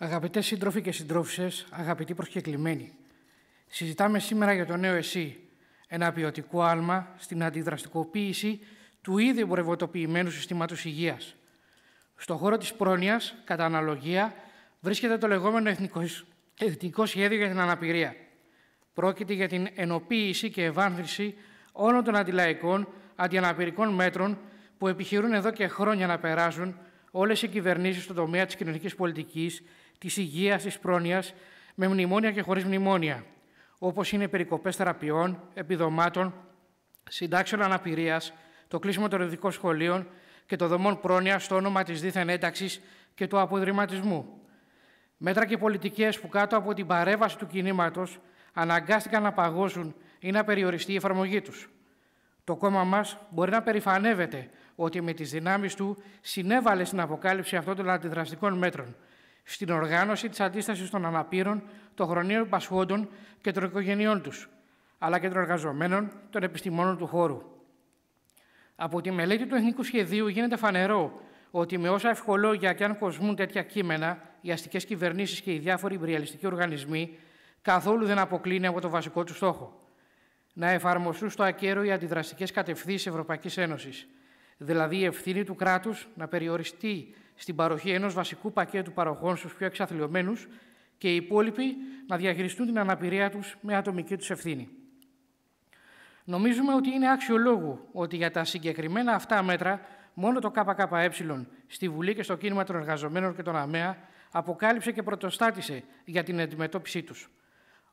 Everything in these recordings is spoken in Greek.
Αγαπητές σύντροφοι και συντρόφισε, αγαπητοί προσκεκλημένοι, συζητάμε σήμερα για το νέο ΕΣΥ, ένα ποιοτικό άλμα στην αντιδραστικοποίηση του ήδη εμπορευματοποιημένου συστήματος υγείας. Στο χώρο της πρόνοιας, κατά αναλογία, βρίσκεται το λεγόμενο Εθνικός, Εθνικό Σχέδιο για την Αναπηρία. Πρόκειται για την ενοποίηση και ευάνθρωση όλων των αντιλαϊκών, αντιαναπηρικών μέτρων που επιχειρούν εδώ και χρόνια να περάσουν όλες οι κυβερνήσεις στον τομέα της κοινωνικής πολιτικής της υγείας, της πρόνοιας, με μνημόνια και χωρίς μνημόνια, όπως είναι περικοπές θεραπείων, επιδομάτων, συντάξεων αναπηρίας, το κλείσιμο των ειδικών σχολείων και των δομών πρόνοιας στο όνομα της δίθεν ένταξης και του αποδρυματισμού. Μέτρα και πολιτικές που κάτω από την παρέβαση του κινήματος αναγκάστηκαν να παγώσουν ή να περιοριστεί η εφαρμογή τους. Το κόμμα μας μπορεί να περηφανεύεται ότι με τις δυνάμεις του συνέβαλε στην αποκάλυψη αυτών των αντιδραστικών μέτρων, στην οργάνωση της αντίστασης των αναπήρων, των χρονίων πασχόντων και των οικογενειών τους, αλλά και των εργαζομένων των επιστημόνων του χώρου. Από τη μελέτη του Εθνικού Σχεδίου γίνεται φανερό ότι με όσα ευχολόγια και αν κοσμούν τέτοια κείμενα, οι αστικές κυβερνήσεις και οι διάφοροι υπεριαλιστικοί οργανισμοί καθόλου δεν αποκλίνει από το βασικό τους στόχο. Να εφαρμοστούν στο ακέραιο οι αντιδραστικές κατευθύνσεις Ευρωπαϊκής Ένωσης, δηλαδή η ευθύνη του κράτους να περιοριστεί στην παροχή ενός βασικού πακέτου παροχών στους πιο εξαθλειωμένους και οι υπόλοιποι να διαχειριστούν την αναπηρία τους με ατομική τους ευθύνη. Νομίζουμε ότι είναι άξιο ότι για τα συγκεκριμένα αυτά μέτρα μόνο το ΚΚΕ στη Βουλή και στο κίνημα των εργαζομένων και των ΑΜΕΑ αποκάλυψε και πρωτοστάτησε για την αντιμετώπιση τους.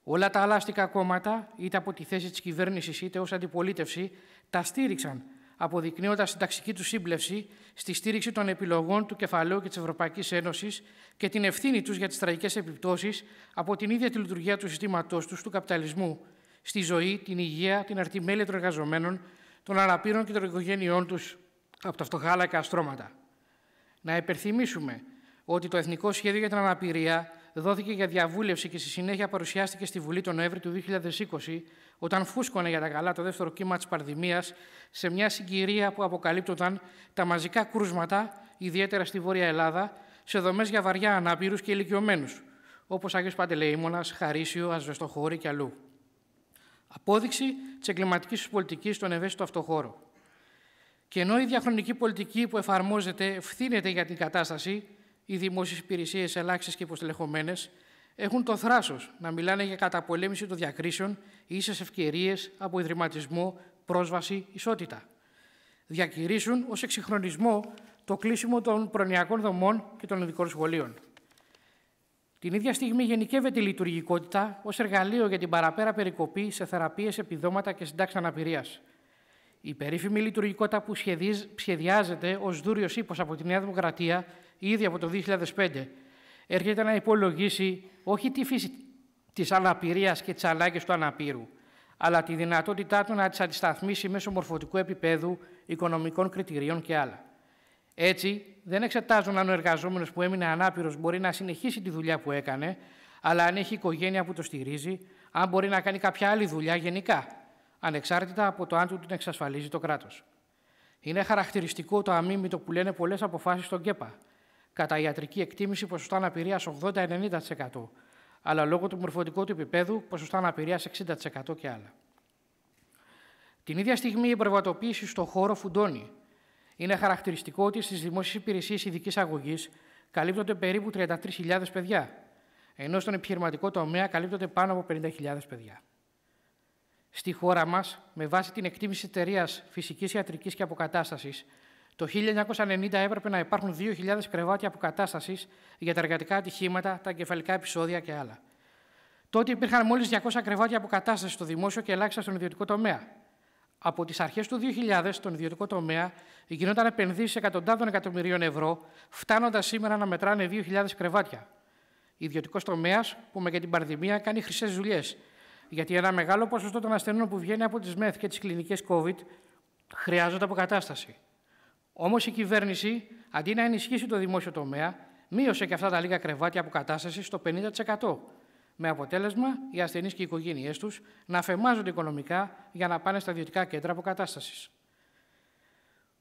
Όλα τα άλλα αστικά κόμματα, είτε από τη θέση της κυβέρνησης είτε ως αντιπολίτευση, τα στήριξαν Αποδεικνύοντας την ταξική του σύμπλευση στη στήριξη των επιλογών του κεφαλαίου και της Ευρωπαϊκής Ένωσης και την ευθύνη τους για τις τραγικές επιπτώσεις από την ίδια τη λειτουργία του συστήματός τους του καπιταλισμού, στη ζωή, την υγεία, την αρτιμέλεια των εργαζομένων, των αναπήρων και των οικογένειών τους από τα και αστρώματα. Να υπερθυμίσουμε ότι το Εθνικό Σχέδιο για την Αναπηρία δόθηκε για διαβούλευση και στη συνέχεια παρουσιάστηκε στη Βουλή τον Νοέμβρη του 2020, όταν φούσκωνε για τα καλά το δεύτερο κύμα της πανδημία σε μια συγκυρία που αποκαλύπτονταν τα μαζικά κρούσματα, ιδιαίτερα στη Βόρεια Ελλάδα, σε δομές για βαριά ανάπηρους και ηλικιωμένους, όπως Άγιος Παντελεήμονας, Χαρίσιο, Ασβεστοχώρη και αλλού. Απόδειξη της εγκληματικής πολιτικής στον ευαίσθητο αυτό χώρο. Και ενώ η διαχρονική πολιτική που εφαρμόζεται ευθύνεται για την κατάσταση, οι δημόσιες υπηρεσίες ελάχιστες και υποστελεχωμένες, έχουν το θράσος να μιλάνε για καταπολέμηση των διακρίσεων, ίσες ευκαιρίες, αποϊδρυματισμό, πρόσβαση, ισότητα. Διακηρύσουν ως εξυγχρονισμό το κλείσιμο των προνοιακών δομών και των ειδικών σχολείων. Την ίδια στιγμή γενικεύεται η λειτουργικότητα ως εργαλείο για την παραπέρα περικοπή σε θεραπείες, επιδόματα και συντάξεις αναπηρίας. Η περίφημη λειτουργικότητα που σχεδιάζεται ως δούριο ύπο από τη Νέα Δημοκρατία ήδη από το 2005, έρχεται να υπολογίσει όχι τη φύση της αναπηρίας και τις ανάγκες του αναπήρου, αλλά τη δυνατότητά του να τις αντισταθμίσει μέσω μορφωτικού επίπεδου, οικονομικών κριτηρίων και άλλα. Έτσι, δεν εξετάζουν αν ο εργαζόμενος που έμεινε ανάπηρος μπορεί να συνεχίσει τη δουλειά που έκανε, αλλά αν έχει οικογένεια που το στηρίζει, αν μπορεί να κάνει κάποια άλλη δουλειά γενικά, ανεξάρτητα από το αν του την εξασφαλίζει το κράτος. Είναι χαρακτηριστικό το αμήμητο που λένε πολλές αποφάσεις στον ΚΕΠΑ, κατά ιατρική εκτίμηση ποσοστά αναπηρίας 80-90%, αλλά λόγω του μορφωτικού του επίπεδου ποσοστά αναπηρίας 60% και άλλα. Την ίδια στιγμή η υπερβατοποίηση στον χώρο φουντώνει. Είναι χαρακτηριστικό ότι στις δημόσιες υπηρεσίες ειδικής αγωγής καλύπτονται περίπου 33.000 παιδιά, ενώ στον επιχειρηματικό τομέα καλύπτονται πάνω από 50.000 παιδιά. Στη χώρα μας, με βάση την εκτίμηση εταιρείας φυσικής ιατρικής και αποκατάστασης, το 1990 έπρεπε να υπάρχουν 2.000 κρεβάτια αποκατάστασης για τα εργατικά ατυχήματα, τα εγκεφαλικά επεισόδια και άλλα. Τότε υπήρχαν μόλις 200 κρεβάτια αποκατάστασης στο δημόσιο και ελάχιστα στον ιδιωτικό τομέα. Από τις αρχές του 2000, στον ιδιωτικό τομέα γινόταν επενδύσεις εκατοντάδων εκατομμυρίων ευρώ, φτάνοντας σήμερα να μετράνε 2.000 κρεβάτια. Ιδιωτικός τομέας που με και την πανδημία κάνει χρυσές δουλειέ. Γιατί ένα μεγάλο ποσοστό των ασθενών που βγαίνει από τις ΜΕΘ και τις κλινικές COVID χρειάζονται αποκατάσταση. Όμως η κυβέρνηση, αντί να ενισχύσει το δημόσιο τομέα, μείωσε και αυτά τα λίγα κρεβάτια αποκατάστασης στο 50%. Με αποτέλεσμα, οι ασθενείς και οι οικογένειές τους να φεμάζονται οικονομικά για να πάνε στα ιδιωτικά κέντρα αποκατάστασης.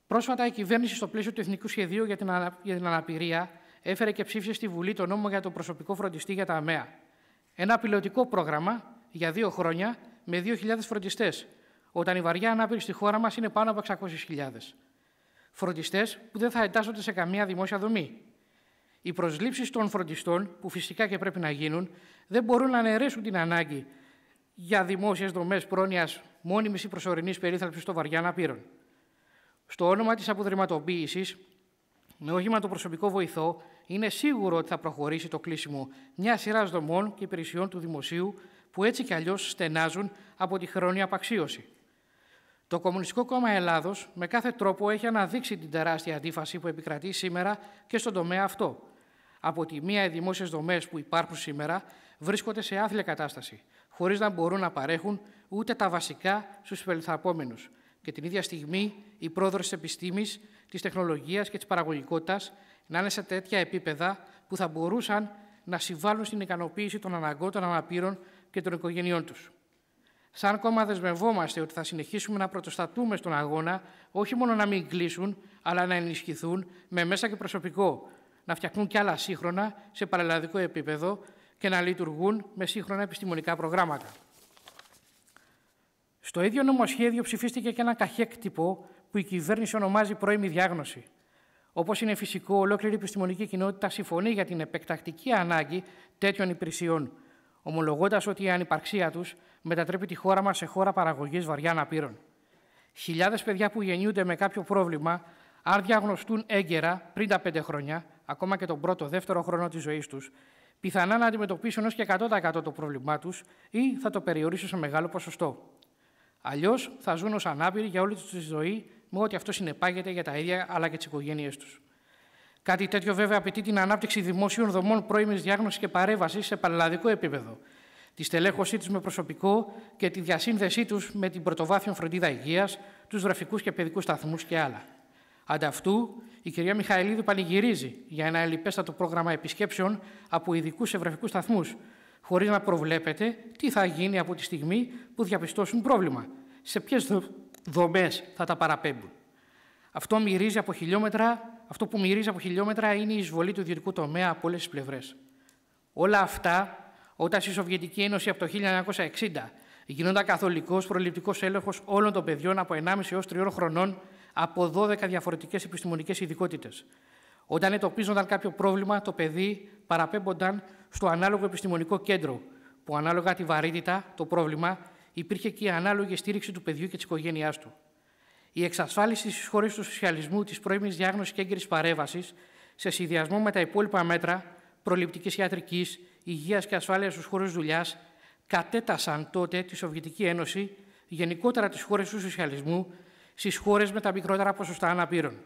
Πρόσφατα, η κυβέρνηση, στο πλαίσιο του Εθνικού Σχεδίου για την, για την Αναπηρία, έφερε και ψήφισε στη Βουλή το νόμο για το προσωπικό φροντιστή για τα ΑΜΕΑ. Ένα πιλωτικό πρόγραμμα για δύο χρόνια με 2.000 φροντιστές, όταν η βαριά ανάπηρη στη χώρα μας είναι πάνω από 600.000 φροντιστές που δεν θα εντάσσονται σε καμία δημόσια δομή. Οι προσλήψεις των φροντιστών, που φυσικά και πρέπει να γίνουν, δεν μπορούν να αναιρέσουν την ανάγκη για δημόσιες δομές πρόνοιας μόνιμης ή προσωρινής περίθαλψης των βαριά αναπήρων. Στο όνομα της αποδρυματοποίησης, με όχημα το προσωπικό βοηθό, είναι σίγουρο ότι θα προχωρήσει το κλείσιμο μιας σειράς δομών και υπηρεσιών του δημοσίου που έτσι κι αλλιώς στενάζουν από τη χρόνια απαξίωση. Το Κομμουνιστικό Κόμμα Ελλάδος με κάθε τρόπο έχει αναδείξει την τεράστια αντίφαση που επικρατεί σήμερα και στον τομέα αυτό. Από τη μία, οι δημόσιες δομές που υπάρχουν σήμερα βρίσκονται σε άθλια κατάσταση, χωρίς να μπορούν να παρέχουν ούτε τα βασικά στους περιθαπόμενου. Και την ίδια στιγμή, οι πρόδορε της επιστήμης, της τεχνολογίας και της παραγωγικότητας να είναι σε τέτοια επίπεδα που θα μπορούσαν να συμβάλλουν στην ικανοποίηση των αναγκών των αναπήρων και των οικογενειών τους. Σαν κόμμα δεσμευόμαστε ότι θα συνεχίσουμε να πρωτοστατούμε στον αγώνα, όχι μόνο να μην κλείσουν, αλλά να ενισχυθούν με μέσα και προσωπικό, να φτιαχνούν κι άλλα σύγχρονα σε παραλλαδικό επίπεδο και να λειτουργούν με σύγχρονα επιστημονικά προγράμματα. Στο ίδιο νομοσχέδιο ψηφίστηκε και ένα καχέκτυπο που η κυβέρνηση ονομάζει πρώιμη διάγνωση. Όπως είναι φυσικό, ολόκληρη η επιστημονική κοινότητα συμφωνεί για την επεκτακτική ανάγκη τέτοιων υπηρεσιών, ομολογώντας ότι η ανυπαρξία τους μετατρέπει τη χώρα μας σε χώρα παραγωγής βαριά αναπήρων. Χιλιάδες παιδιά που γεννιούνται με κάποιο πρόβλημα, αν διαγνωστούν έγκαιρα πριν τα πέντε χρόνια, ακόμα και τον πρώτο, δεύτερο χρόνο της ζωής τους, πιθανά να αντιμετωπίσουν ως και 100% το πρόβλημά τους ή θα το περιορίσουν σε μεγάλο ποσοστό. Αλλιώς θα ζουν ως ανάπηροι για όλη τους τη ζωή, με ό,τι αυτό συνεπάγεται για τα ίδια αλλά και τις οικογένειές τους. Κάτι τέτοιο βέβαια απαιτεί την ανάπτυξη δημόσιων δομών πρώιμης διάγνωσης και παρέμβασης σε πανελλαδικό επίπεδο, τη στελέχωσή τους με προσωπικό και τη διασύνδεσή τους με την πρωτοβάθμια φροντίδα υγείας, τους γραφικού και παιδικούς σταθμούς και άλλα. Ανταυτού, η κυρία Μιχαηλίδη πανηγυρίζει για ένα ελληπέστατο πρόγραμμα επισκέψεων από ειδικούς γραφικού σταθμούς, χωρίς να προβλέπεται τι θα γίνει από τη στιγμή που διαπιστώσουν πρόβλημα, σε ποιες δομές θα τα παραπέμπουν. Αυτό, μυρίζει από αυτό που μυρίζει από χιλιόμετρα είναι η εισβολή του ιδιωτικού τομέα από όλες τις πλευρές. Όλα αυτά όταν στη Σοβιετική Ένωση από το 1960 γινόταν καθολικός προληπτικός έλεγχος όλων των παιδιών από 1,5 έω 3 χρονών από 12 διαφορετικές επιστημονικές ειδικότητες. Όταν εντοπίζονταν κάποιο πρόβλημα, το παιδί παραπέμπονταν στο ανάλογο επιστημονικό κέντρο, που ανάλογα τη βαρύτητα, το πρόβλημα, υπήρχε και η ανάλογη στήριξη του παιδιού και της οικογένειάς του. Η εξασφάλιση τη χώρα του σοσιαλισμού, της πρώιμης διάγνωσης και έγκυρης παρέμβασης, σε συνδυασμό με τα υπόλοιπα μέτρα Προληπτικής Ιατρικής, υγείας και ασφάλειας στους χώρους δουλειάς, κατέτασαν τότε τη Σοβιετική Ένωση, γενικότερα τις χώρες του σοσιαλισμού, στις χώρες με τα μικρότερα ποσοστά αναπήρων.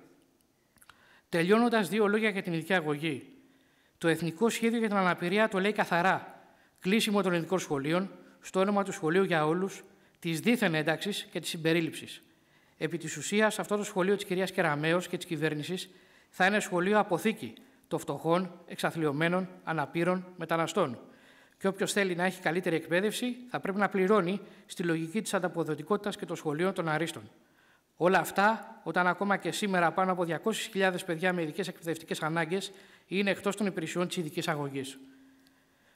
Τελειώνοντας δύο λόγια για την ειδική αγωγή. Το Εθνικό Σχέδιο για την Αναπηρία το λέει καθαρά. Κλείσιμο των ελληνικών σχολείων, στο όνομα του σχολείου για όλους, της δίθεν ένταξης και της συμπερίληψης. Επί της ουσίας, αυτό το σχολείο της κυρίας Κεραμαίο και της κυβέρνησης θα είναι σχολείο αποθήκη των φτωχών, εξαθλειωμένων, αναπήρων, μεταναστών. Και όποιος θέλει να έχει καλύτερη εκπαίδευση θα πρέπει να πληρώνει στη λογική της ανταποδοτικότητας και των σχολείων των αρίστων. Όλα αυτά, όταν ακόμα και σήμερα πάνω από 200.000 παιδιά με ειδικές εκπαιδευτικές ανάγκες είναι εκτός των υπηρεσιών της ειδικής αγωγής.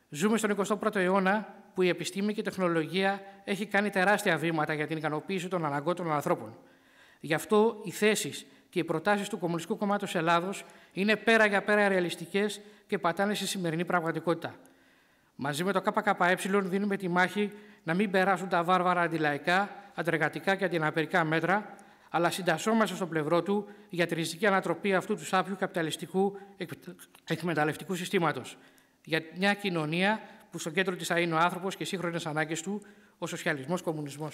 Ζούμε στον 21ο αιώνα που η επιστήμη και η τεχνολογία έχει κάνει τεράστια βήματα για την ικανοποίηση των αναγκών των ανθρώπων. Γι' αυτό οι θέσεις και οι προτάσεις του Κομμουνιστικού Κομμάτου Ελλάδος είναι πέρα για πέρα ρεαλιστικές και πατάνε στη σημερινή πραγματικότητα. Μαζί με το ΚΚΕ δίνουμε τη μάχη να μην περάσουν τα βάρβαρα αντιλαϊκά, αντρεγατικά και αντιναπερικά μέτρα, αλλά συντασσόμαστε στο πλευρό του για τη ριζική ανατροπή αυτού του σάπιου καπιταλιστικού εκμεταλλευτικού συστήματος. Για μια κοινωνία που στο κέντρο της θα είναι ο άνθρωπος και σύγχρονες ανάγκες του, ο σοσιαλισμό-κομμουνισμό.